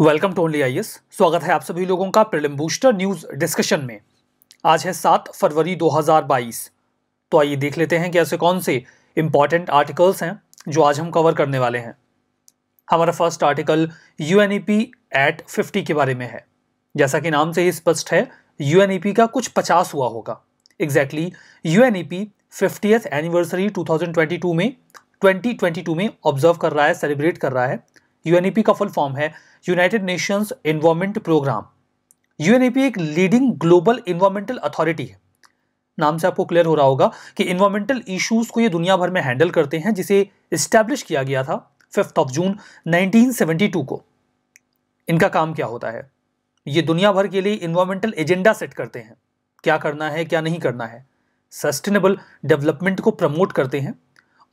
welcome to only I स्वागत है आप सभी लोगों का प्रिलिम बूस्टर न्यूज डिस्कशन में आज है सात फरवरी 2022 तो आइए देख लेते हैं कि ऐसे कौन से इंपॉर्टेंट आर्टिकल्स हैं जो आज हम कवर करने वाले हैं हमारा first article U N at fifty के बारे में है जैसा कि नाम से ही स्पष्ट है यू का कुछ पचास हुआ होगा exactly U N E anniversary two में ट्वेंटी में ऑब्जर्व कर रहा है सेलिब्रेट कर रहा है यूएनईपी का फुल फॉर्म है United Nations environment programme UNEP एक लीडिंग ग्लोबल इन्वायरमेंटल अथॉरिटी है नाम से आपको क्लियर हो रहा होगा कि इन्वायरमेंटल इश्यूज को ये दुनिया भर में हैंडल करते हैं जिसे इस्टेब्लिश किया गया था फिफ्थ ऑफ जून 1972 को इनका काम क्या होता है ये दुनिया भर के लिए इन्वायरमेंटल एजेंडा सेट करते हैं क्या करना है क्या नहीं करना है सस्टेनेबल डेवलपमेंट को प्रमोट करते हैं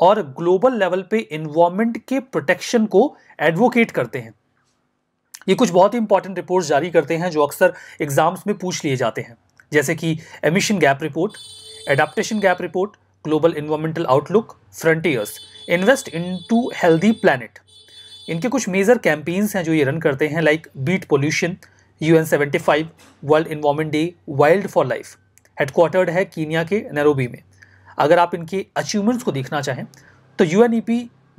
और ग्लोबल लेवल पे इन्वायरमेंट के प्रोटेक्शन को एडवोकेट करते हैं ये कुछ बहुत ही इंपॉर्टेंट रिपोर्ट्स जारी करते हैं जो अक्सर एग्जाम्स में पूछ लिए जाते हैं जैसे कि emission gap report adaptation gap report global environmental outlook frontiers invest in to healthy planet इनके कुछ मेजर कैंपेन्स हैं जो ये रन करते हैं like beat pollution U N seventy five world environment day wild for life headquartered है Kenya के Nairobi में अगर आप इनके अचीवमेंट्स को देखना चाहें तो यू एन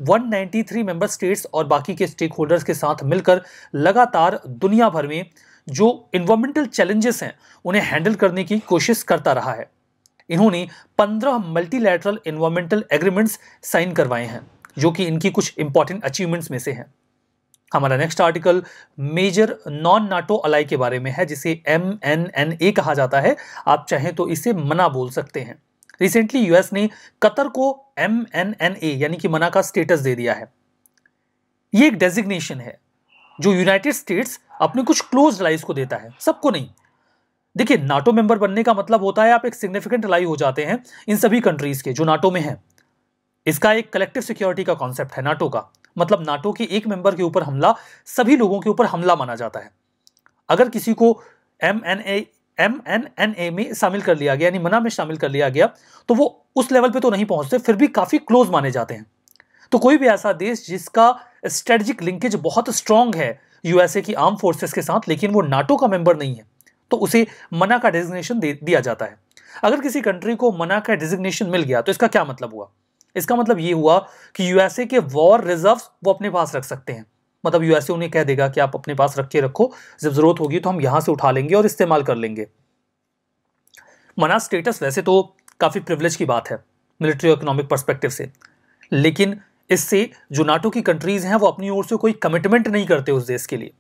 193 मेंबर स्टेट्स और बाकी के स्टेक होल्डर्स के साथ मिलकर लगातार दुनिया भर में जो इन्वायरमेंटल चैलेंजेस हैं उन्हें हैंडल करने की कोशिश करता रहा है इन्होंने 15 मल्टीलैटरल इन्वामेंटल एग्रीमेंट्स साइन करवाए हैं जो कि इनकी कुछ इंपॉर्टेंट अचीवमेंट्स में से हैं हमारा next article major non NATO ally के बारे में है जिसे एम एन एन ए कहा जाता है आप चाहें तो इसे मना बोल सकते हैं रिसेंटली यूएस ने कतर को एम एन एन ए यानी कि मना का स्टेटस दे दिया है ये एक डेजिग्नेशन है जो यूनाइटेड स्टेट्स अपने कुछ क्लोज लाइज को देता है सबको नहीं देखिए नाटो मेंबर बनने का मतलब होता है आप एक सिग्निफिकेंट लाई हो जाते हैं इन सभी कंट्रीज के जो नाटो में हैं इसका एक कलेक्टिव सिक्योरिटी का कॉन्सेप्ट है नाटो का मतलब नाटो के एक मेंबर के ऊपर हमला सभी लोगों के ऊपर हमला माना जाता है अगर किसी को M N A M N N A में शामिल कर लिया गया यानी मना में शामिल कर लिया गया तो वो उस लेवल पे तो नहीं पहुंचते फिर भी काफ़ी क्लोज माने जाते हैं तो कोई भी ऐसा देश जिसका स्ट्रेटजिक लिंकेज बहुत स्ट्रांग है यूएसए की आर्म फोर्सेस के साथ लेकिन वो नाटो का मेंबर नहीं है तो उसे मना का डेजिग्नेशन दे दिया जाता है अगर किसी कंट्री को मना का डेजिग्नेशन मिल गया तो इसका क्या मतलब हुआ इसका मतलब ये हुआ कि यूएसए के वॉर रिजर्व वो अपने पास रख सकते हैं मतलब यूएसए उन्हें कह देगा कि आप अपने पास रख के रखो जब ज़रूरत होगी तो हम यहां से उठा लेंगे और इस्तेमाल कर लेंगे मना स्टेटस वैसे तो काफ़ी प्रिवलेज की बात है मिलिट्री और इकोनॉमिक परस्पेक्टिव से लेकिन इससे जो नाटो की कंट्रीज़ हैं वो अपनी ओर से कोई कमिटमेंट नहीं करते उस देश के लिए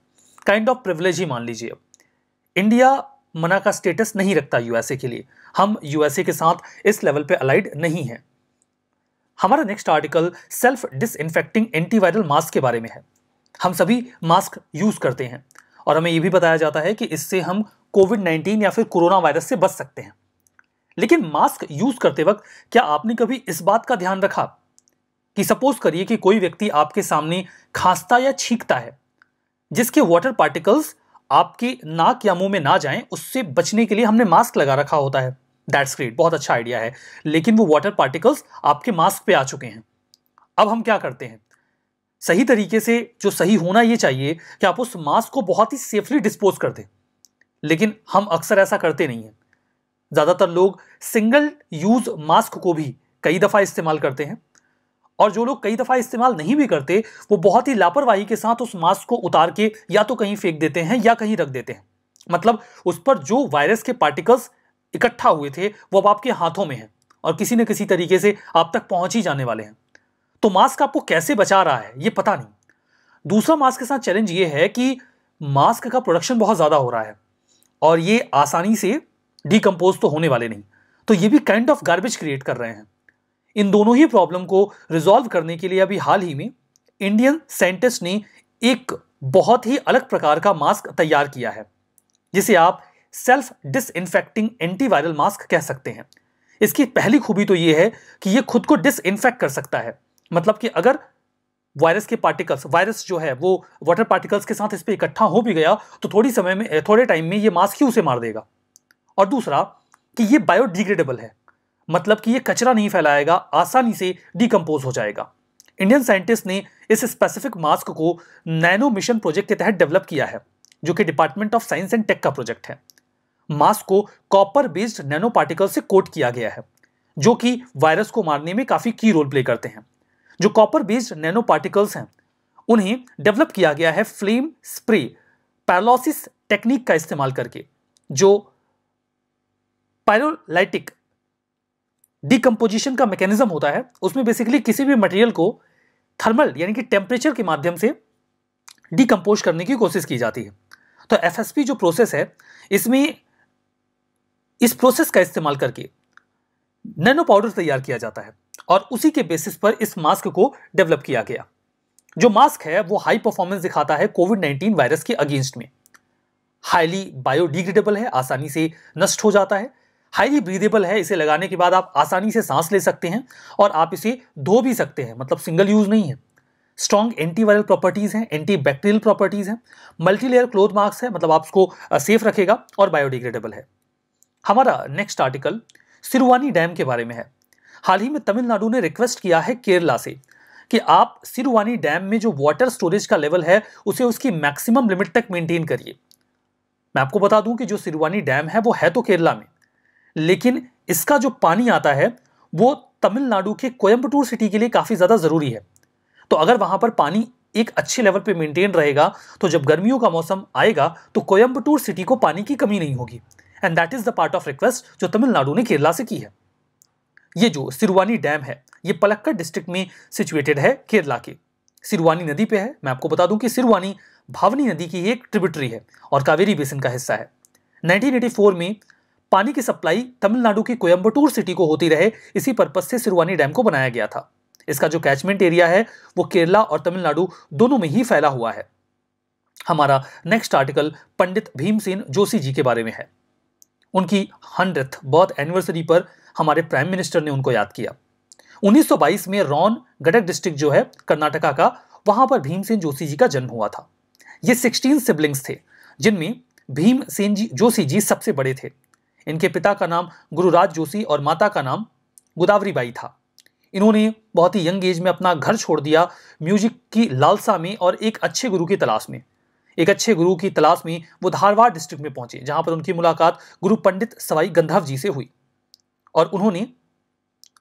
काइंड ऑफ प्रिवलेज ही मान लीजिए इंडिया मना का स्टेटस नहीं रखता यूएसए के लिए हम यूएसए के साथ इस लेवल पे अलाइड नहीं है हमारा next article self disinfecting antiviral mask के बारे में है हम सभी मास्क यूज़ करते हैं और हमें यह भी बताया जाता है कि इससे हम कोविड नाइन्टीन या फिर कोरोना वायरस से बच सकते हैं लेकिन मास्क यूज़ करते वक्त क्या आपने कभी इस बात का ध्यान रखा कि सपोज करिए कि कोई व्यक्ति आपके सामने खांसता या छींकता है जिसके वाटर पार्टिकल्स आपके नाक या मुंह में ना जाएं उससे बचने के लिए हमने मास्क लगा रखा होता है दैट्स ग्रेट बहुत अच्छा आइडिया है लेकिन वो वाटर पार्टिकल्स आपके मास्क पे आ चुके हैं अब हम क्या करते हैं सही तरीके से जो सही होना ये चाहिए कि आप उस मास्क को बहुत ही सेफली डिस्पोज कर दें लेकिन हम अक्सर ऐसा करते नहीं हैं ज़्यादातर लोग सिंगल यूज़ मास्क को भी कई दफ़ा इस्तेमाल करते हैं और जो लोग कई दफ़ा इस्तेमाल नहीं भी करते वो बहुत ही लापरवाही के साथ उस मास्क को उतार के या तो कहीं फेंक देते हैं या कहीं रख देते हैं मतलब उस पर जो वायरस के पार्टिकल्स इकट्ठा हुए थे वो अब आपके हाथों में हैं और किसी न किसी तरीके से आप तक पहुंच ही जाने वाले हैं तो मास्क आपको कैसे बचा रहा है ये पता नहीं दूसरा मास्क के साथ चैलेंज ये है कि मास्क का प्रोडक्शन बहुत ज़्यादा हो रहा है और ये आसानी से डिकम्पोज तो होने वाले नहीं तो ये भी काइंड ऑफ गार्बेज क्रिएट कर रहे हैं इन दोनों ही प्रॉब्लम को रिजॉल्व करने के लिए अभी हाल ही में इंडियन साइंटिस्ट ने एक बहुत ही अलग प्रकार का मास्क तैयार किया है जिसे आप सेल्फ डिसइनफेक्टिंग एंटीवायरल मास्क कह सकते हैं इसकी पहली खूबी तो ये है कि ये खुद को डिसइनफेक्ट कर सकता है मतलब कि अगर वायरस के पार्टिकल्स वायरस जो है वो वाटर पार्टिकल्स के साथ इस पर इकट्ठा हो भी गया तो थोड़ी समय में थोड़े टाइम में ये मास्क ही उसे मार देगा और दूसरा कि ये बायोडिग्रेडेबल है मतलब कि ये कचरा नहीं फैलाएगा आसानी से डिकम्पोज हो जाएगा इंडियन साइंटिस्ट ने इस स्पेसिफिक मास्क को नैनो मिशन प्रोजेक्ट के तहत डेवलप किया है जो कि department of science and tech का प्रोजेक्ट है मास्क को कॉपर बेस्ड नैनो पार्टिकल से कोट किया गया है जो कि वायरस को मारने में काफ़ी की रोल प्ले करते हैं जो कॉपर बेस्ड नैनो पार्टिकल्स हैं उन्हें डेवलप किया गया है फ्लेम स्प्रे पैरालोसिस टेक्निक का इस्तेमाल करके जो पायरोलाइटिक डिकम्पोजिशन का मैकेनिज्म होता है उसमें बेसिकली किसी भी मटेरियल को थर्मल यानी कि टेम्परेचर के माध्यम से डिकम्पोज करने की कोशिश की जाती है तो एफ जो प्रोसेस है इसमें इस प्रोसेस का इस्तेमाल करके नैनो पाउडर तैयार किया जाता है और उसी के बेसिस पर इस मास्क को डेवलप किया गया जो मास्क है वो हाई परफॉर्मेंस दिखाता है कोविड नाइन्टीन वायरस के अगेंस्ट में हाईली बायोडिग्रेडेबल है आसानी से नष्ट हो जाता है हाईली ब्रीदेबल है इसे लगाने के बाद आप आसानी से सांस ले सकते हैं और आप इसे धो भी सकते हैं मतलब सिंगल यूज नहीं है स्ट्रॉन्ग एंटीवायरल प्रॉपर्टीज़ हैं एंटी बैक्टीरियल प्रॉपर्टीज़ हैं मल्टीलेयर क्लोथ मार्क्स है मतलब आप उसको सेफ रखेगा और बायोडिग्रेडेबल है हमारा नेक्स्ट आर्टिकल सिरुवानी डैम के बारे में है हाल ही में तमिलनाडु ने रिक्वेस्ट किया है केरला से कि आप सिरुवानी डैम में जो वाटर स्टोरेज का लेवल है उसे उसकी मैक्सिमम लिमिट तक मेंटेन करिए मैं आपको बता दूं कि जो सिरुवानी डैम है वो है तो केरला में लेकिन इसका जो पानी आता है वो तमिलनाडु के कोयम्बटूर सिटी के लिए काफ़ी ज़्यादा ज़रूरी है तो अगर वहाँ पर पानी एक अच्छे लेवल पे मेंटेन रहेगा तो जब गर्मियों का मौसम आएगा तो कोयम्बटूर सिटी को पानी की कमी नहीं होगी and that is the part of request जो तमिलनाडु ने केरला से की है ये जो सिरवानी डैम है ये पलक्कड़ डिस्ट्रिक्ट में सिचुएटेड है केरला के सिरवानी नदी पे है मैं आपको बता दूं कि सिरवानी भावनी नदी की एक ट्रिब्यूटरी है और कावेरी बेसिन का हिस्सा है 1984 में पानी की सप्लाई तमिलनाडु की कोयम्बटूर सिटी को होती रहे इसी पर्पज से सिरवानी डैम को बनाया गया था इसका जो कैचमेंट एरिया है वो केरला और तमिलनाडु दोनों में ही फैला हुआ है हमारा नेक्स्ट आर्टिकल पंडित भीमसेन जोशी जी के बारे में है उनकी हंड्रेथ बर्थ एनिवर्सरी पर हमारे प्राइम मिनिस्टर ने उनको याद किया 1922 में रॉन गडक डिस्ट्रिक्ट जो है कर्नाटका का वहां पर भीमसेन जोशी जी का जन्म हुआ था ये 16 सिबलिंग्स थे जिनमें भीमसेन जी जोशी जी सबसे बड़े थे इनके पिता का नाम गुरुराज जोशी और माता का नाम गोदावरी बाई था इन्होंने बहुत ही यंग एज में अपना घर छोड़ दिया म्यूजिक की लालसा में और एक अच्छे गुरु की तलाश में एक अच्छे गुरु की तलाश में वो धारवाड़ डिस्ट्रिक्ट में पहुंचे जहां पर उनकी मुलाकात गुरु पंडित सवाई गंधर्व जी से हुई और उन्होंने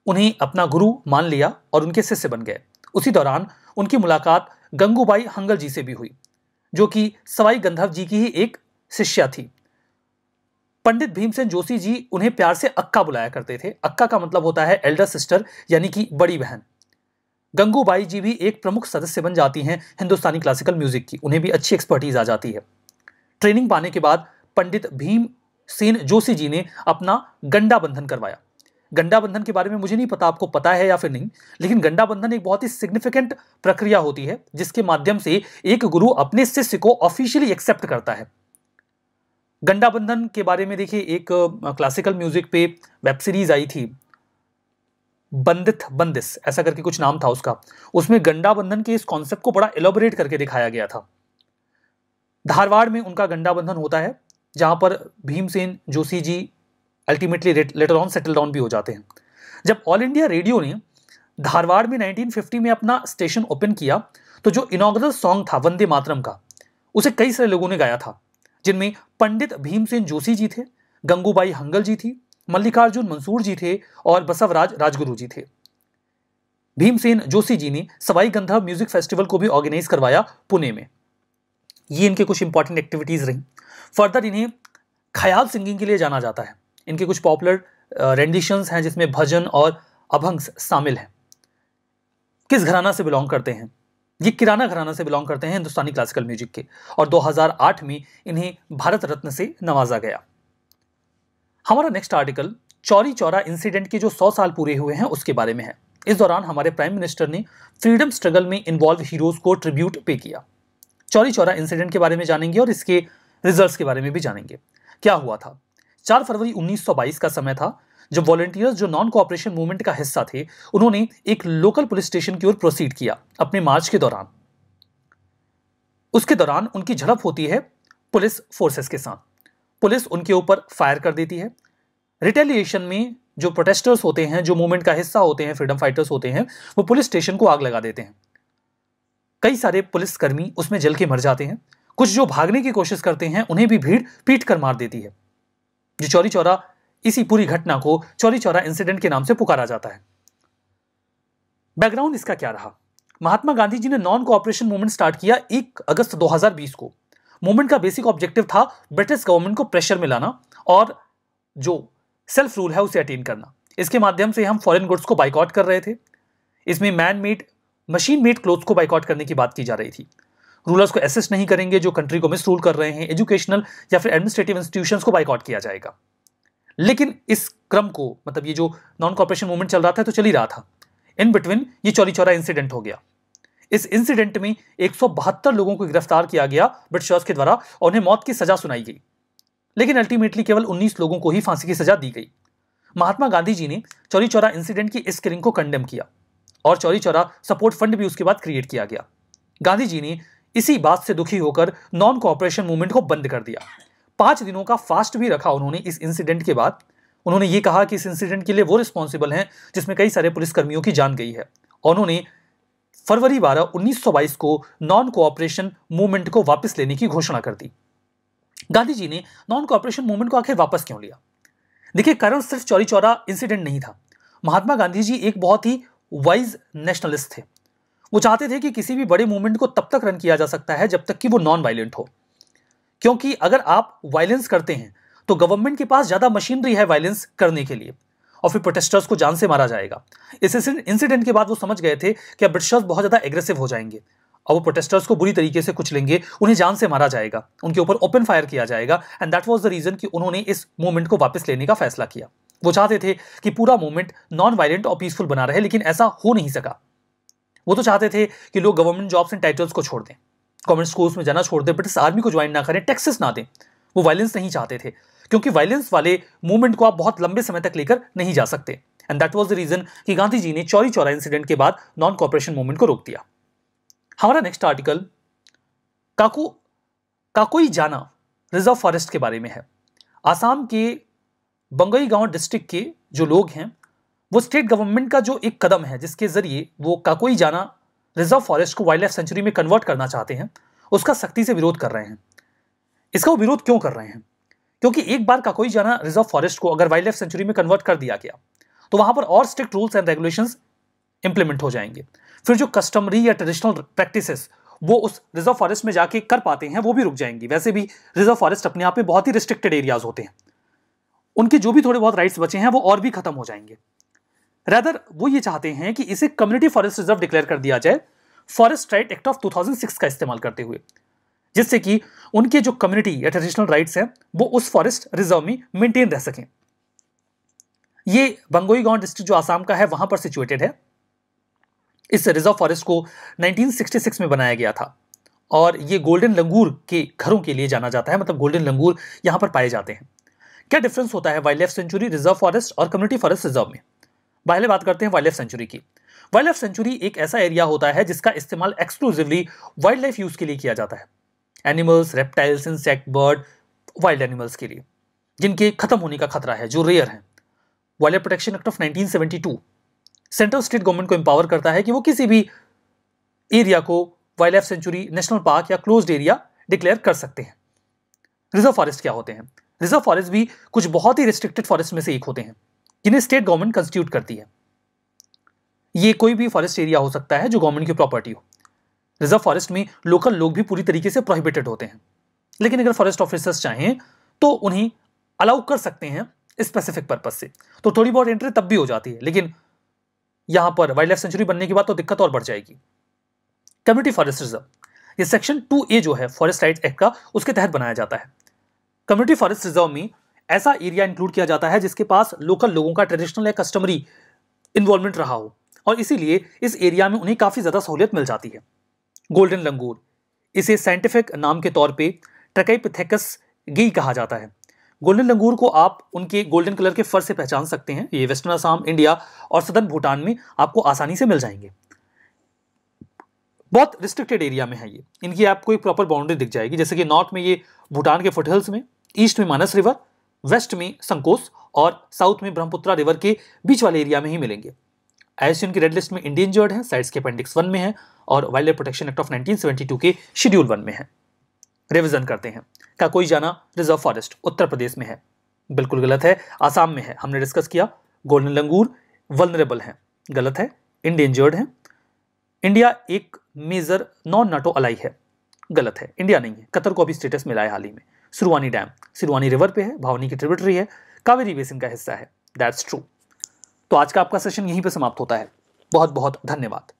उन्हें अपना गुरु मान लिया और उनके शिष्य बन गए उसी दौरान उनकी मुलाकात गंगूबाई हंगल जी से भी हुई जो कि सवाई गंधर्व जी की ही एक शिष्या थी पंडित भीमसेन जोशी जी उन्हें प्यार से अक्का बुलाया करते थे अक्का का मतलब होता है एल्डर सिस्टर यानी कि बड़ी बहन गंगूबाई जी भी एक प्रमुख सदस्य बन जाती हैं हिंदुस्तानी क्लासिकल म्यूजिक की उन्हें भी अच्छी एक्सपर्टीज आ जाती है ट्रेनिंग पाने के बाद पंडित भीम सेन जोशी जी ने अपना गंडा बंधन करवाया गंडा बंधन के बारे में मुझे नहीं पता आपको पता है या फिर नहीं लेकिन गंडा बंधन एक बहुत ही सिग्निफिकेंट प्रक्रिया होती है जिसके माध्यम से एक गुरु अपने शिष्य को ऑफिशियली एक्सेप्ट करता है गंडा बंधन के बारे में देखिए एक क्लासिकल म्यूजिक पे वेब सीरीज आई थी बंदित बंदिस ऐसा करके कुछ नाम था उसका उसमें गंडा बंधन के इस कॉन्सेप्ट को बड़ा एलोबरेट करके दिखाया गया था धारवाड़ में उनका गंडा बंधन होता है जहां पर Bhimsen Joshi ji ultimately later on settle down भी हो जाते हैं जब ऑल इंडिया रेडियो ने धारवाड़ में 1950 में अपना स्टेशन ओपन किया तो जो इनोग्रल सॉन्ग था वंदे मातरम का उसे कई सारे लोगों ने गाया था जिनमें पंडित भीमसेन जोशी जी थे गंगूबाई हंगल जी थी मल्लिकार्जुन मंसूर जी थे और बसवराज राजगुरु जी थे भीमसेन जोशी जी ने सवाई गंधर्व म्यूजिक फेस्टिवल को भी ऑर्गेनाइज करवाया पुणे में ये इनके कुछ इंपॉर्टेंट एक्टिविटीज़ रहीं फर्दर इन्हें ख्याल सिंगिंग के लिए जाना जाता है इनके कुछ पॉपुलर रेंडिशंस हैं जिसमें भजन और अभंग्स शामिल हैं किस घराना से बिलोंग करते हैं ये किराना घराना से बिलोंग करते हैं हिंदुस्तानी क्लासिकल म्यूजिक के और 2008 में इन्हें भारत रत्न से नवाजा गया हमारा next article Chauri Chaura incident के जो सौ साल पूरे हुए हैं उसके बारे में है इस दौरान हमारे प्राइम मिनिस्टर ने फ्रीडम स्ट्रगल में इन्वॉल्व हीरोज को ट्रिब्यूट पे किया चौरी चौरा इंसिडेंट के बारे में जानेंगे और इसके रिजल्ट्स के बारे में भी जानेंगे क्या हुआ था चार फरवरी 1922 का समय था जब वॉलेंटियर्स जो नॉन कोऑपरेशन मूवमेंट का हिस्सा थे उन्होंने एक लोकल पुलिस स्टेशन की ओर प्रोसीड किया अपने मार्च के दौरान उसके दौरान उनकी झड़प होती है पुलिस फोर्सेस के साथ पुलिस उनके ऊपर फायर कर देती है रिटेलिएशन में जो प्रोटेस्टर्स होते हैं जो मूवमेंट का हिस्सा होते हैं फ्रीडम फाइटर्स होते हैं वो पुलिस स्टेशन को आग लगा देते हैं कई सारे पुलिसकर्मी उसमें जल के मर जाते हैं कुछ जो भागने की कोशिश करते हैं उन्हें भी भीड़ पीट कर मार देती है जो चौरी चौरा इसी पूरी घटना को चौरी चौरा इंसिडेंट के नाम से पुकारा जाता है बैकग्राउंड इसका क्या रहा महात्मा गांधी जी ने नॉन कोऑपरेशन मूवमेंट स्टार्ट किया 1 अगस्त 2020 को मूवमेंट का बेसिक ऑब्जेक्टिव था ब्रिटिश गवर्नमेंट को प्रेशर में लाना और जो सेल्फ रूल है उसे अटेन करना इसके माध्यम से हम फॉरेन गुड्स को बाइकआउट कर रहे थे इसमें man made machine made clothes को बाइकआउट करने की बात की जा रही थी रूलर्स को असिस्ट नहीं करेंगे जो कंट्री को मिस रूल कर रहे हैं एजुकेशनल या फिर एडमिनिस्ट्रेटिव इंस्टीट्यूशन को बाइकआउट किया जाएगा लेकिन इस क्रम को मतलब ये जो नॉन कॉपरेशन मूवमेंट चल रहा था तो चल ही रहा था इन बिटवीन ये चौरी चौरा इंसिडेंट हो गया इस इंसिडेंट में एक लोगों को गिरफ्तार किया गया ब्रिटिशर्स के द्वारा और उन्हें मौत की सजा सुनाई गई लेकिन अल्टीमेटली केवल 19 लोगों को ही फांसी की सजा दी गई महात्मा गांधी जी ने चौरी चौरा इंसिडेंट की इस किलिंग को कंडेम किया और चौरी चौरा सपोर्ट फंड भी उसके बाद क्रिएट किया गया गांधी जी ने इसी बात से दुखी होकर नॉन कॉपरेशन मूवमेंट को बंद कर दिया पांच दिनों का फास्ट भी रखा उन्होंने इस इंसिडेंट के बाद उन्होंने ये कहा कि इस इंसिडेंट के लिए वो रिस्पॉन्सिबल हैं जिसमें कई सारे पुलिसकर्मियों की जान गई है और उन्होंने फरवरी 12 1922 को नॉन कोऑपरेशन मूवमेंट को वापस लेने की घोषणा कर दी गांधी जी ने नॉन कोऑपरेशन मूवमेंट को आखिर वापस क्यों लिया देखिए कारण सिर्फ चौरी चौरा इंसिडेंट नहीं था महात्मा गांधी जी एक बहुत ही वाइज नेशनलिस्ट थे वो चाहते थे कि किसी भी बड़े मूवमेंट को तब तक रन किया जा सकता है जब तक कि वो नॉन वायलेंट हो क्योंकि अगर आप वायलेंस करते हैं तो गवर्नमेंट के पास ज़्यादा मशीनरी है वायलेंस करने के लिए और फिर प्रोटेस्टर्स को जान से मारा जाएगा इस इंसिडेंट के बाद वो समझ गए थे कि अब ब्रिटिशर्स बहुत ज़्यादा एग्रेसिव हो जाएंगे अब वो प्रोटेस्टर्स को बुरी तरीके से कुछ लेंगे उन्हें जान से मारा जाएगा उनके ऊपर ओपन फायर किया जाएगा and that was the reason कि उन्होंने इस मूवमेंट को वापस लेने का फैसला किया वो चाहते थे कि पूरा मूवमेंट नॉन वायलेंट और पीसफुल बना रहे लेकिन ऐसा हो नहीं सका वो तो चाहते थे कि लोग गवर्नमेंट जॉब्स एंड टाइटल्स को छोड़ दें गवर्नमेंट स्कूल्स में जाना छोड़ दें ब्रिटिश आर्मी को ज्वाइन ना करें टैक्सेस ना दें वो वायलेंस नहीं चाहते थे क्योंकि वायलेंस वाले मूवमेंट को आप बहुत लंबे समय तक लेकर नहीं जा सकते and that was the reason कि गांधी जी ने चौरी चौरा इंसिडेंट के बाद नॉन कॉपरेशन मूवमेंट को रोक दिया हमारा नेक्स्ट आर्टिकल काको काकोई जाना रिजर्व फॉरेस्ट के बारे में है आसाम के बंगई गांव डिस्ट्रिक्ट के जो लोग हैं वो स्टेट गवर्नमेंट का जो एक कदम है जिसके ज़रिए वो काकोई जाना रिजर्व फॉरेस्ट को वाइल्ड लाइफ सेंचुरी में कन्वर्ट करना चाहते हैं उसका सख्ती से विरोध कर रहे हैं इसका वो विरोध क्यों कर रहे हैं क्योंकि एक बार का कोई जाना रिजर्व फॉरेस्ट को अगर वाइल्ड लाइफ सेंचुरी में कन्वर्ट कर दिया गया तो वहां पर और strict rules and regulation implement हो जाएंगे फिर जो कस्टमरी या ट्रेडिशनल प्रैक्टिस वो उस रिजर्व फॉरेस्ट में जाके कर पाते हैं वो भी रुक जाएंगी वैसे भी रिजर्व फॉरेस्ट अपने आप में बहुत ही रिस्ट्रिक्टेड एरियाज होते हैं उनके जो भी थोड़े बहुत राइट्स बचे हैं वो और भी खत्म हो जाएंगे रैदर वो ये चाहते हैं कि इसे कम्युनिटी फॉरेस्ट रिजर्व डिक्लेयर कर दिया जाए फॉरेस्ट राइट एक्ट ऑफ 2006 का इस्तेमाल करते हुए जिससे कि उनके जो कम्युनिटी या ट्रेडिशनल राइट्स हैं वो उस फॉरेस्ट रिजर्व में मेंटेन रह सकें ये बंगोई गांव डिस्ट्रिक्ट जो आसाम का है वहां पर सिचुएटेड है इस रिजर्व फॉरेस्ट को 1966 में बनाया गया था और ये गोल्डन लंगूर के घरों के लिए जाना जाता है मतलब गोल्डन लंगूर यहां पर पाए जाते हैं क्या डिफरेंस होता है wild life sanctuary reserve forest और कम्युनिटी फॉरेस्ट रिजर्व में पहले बात करते हैं वाइल्ड लाइफ सेंचुरी की वाइल्ड लाइफ सेंचुरी एक ऐसा एरिया होता है जिसका इस्तेमाल एक्सक्लूसिवली वाइल्ड लाइफ यूज़ के लिए किया जाता है animals reptiles insect bird wild animals के लिए जिनके खत्म होने का खतरा है जो रेयर हैं wild protection act of 1972 central state government को एम्पावर करता है कि वो किसी भी एरिया को wild life sanctuary national park या क्लोज एरिया डिक्लेयर कर सकते हैं रिजर्व फॉरेस्ट क्या होते हैं रिजर्व फॉरेस्ट भी कुछ बहुत ही रिस्ट्रिक्टेड फॉरेस्ट में से एक होते हैं जिन्हें स्टेट गवर्नमेंट कंस्टिट्यूट करती है ये कोई भी फॉरेस्ट एरिया हो सकता है जो गवर्नमेंट की प्रॉपर्टी हो रिजर्व फॉरेस्ट में लोकल लोग भी पूरी तरीके से प्रोहिबिटेड होते हैं लेकिन अगर फॉरेस्ट ऑफिसर्स चाहें तो उन्हें अलाउ कर सकते हैं स्पेसिफिक पर्पज से तो थोड़ी बहुत एंट्री तब भी हो जाती है लेकिन यहां पर वाइल्ड लाइफ सेंचुरी बनने के बाद तो दिक्कत और बढ़ जाएगी कम्युनिटी फॉरेस्ट रिजर्व ये सेक्शन टू ए जो है फॉरेस्ट राइट एक्ट का उसके तहत बनाया जाता है कम्युनिटी फॉरेस्ट रिजर्व में ऐसा एरिया इंक्लूड किया जाता है जिसके पास लोकल लोगों का ट्रेडिशनल या कस्टमरी इन्वॉल्वमेंट रहा हो और इसीलिए इस एरिया में उन्हें काफ़ी ज़्यादा सहूलियत मिल जाती है गोल्डन लंगूर इसे साइंटिफिक नाम के तौर पे ट्रकैपथेकस गी कहा जाता है गोल्डन लंगूर को आप उनके गोल्डन कलर के फर से पहचान सकते हैं ये वेस्टर्न आसाम इंडिया और सदर्न भूटान में आपको आसानी से मिल जाएंगे बहुत रिस्ट्रिक्टेड एरिया में है ये इनकी आपको एक प्रॉपर बाउंड्री दिख जाएगी जैसे कि नॉर्थ में ये भूटान के फुटहिल्स में ईस्ट में मानस रिवर वेस्ट में संकोस और साउथ में ब्रह्मपुत्रा रिवर के बीच वाले एरिया में ही मिलेंगे आईएसयूएन की रेड लिस्ट में इंडियन जर्ड है साइट्स के अपेंडिक्स वन में है और wild life protection act of 1972 के शेड्यूल वन में है रिविजन करते हैं का कोई जाना रिजर्व फॉरेस्ट उत्तर प्रदेश में है बिल्कुल गलत है आसाम में है हमने डिस्कस किया गोल्डन लंगूर वलनरेबल है गलत है इंडियन जर्ड है इंडिया एक मेजर नॉन नाटो अलाई है गलत है इंडिया नहीं है कतर को अभी स्टेटस मिला है हाल ही में सुरवानी डैम सिरवानी रिवर पे है भावनी की ट्रिब्यूटरी है कावेरी बेसिन का हिस्सा है दैट्स ट्रू तो आज का आपका सेशन यहीं पर समाप्त होता है बहुत बहुत धन्यवाद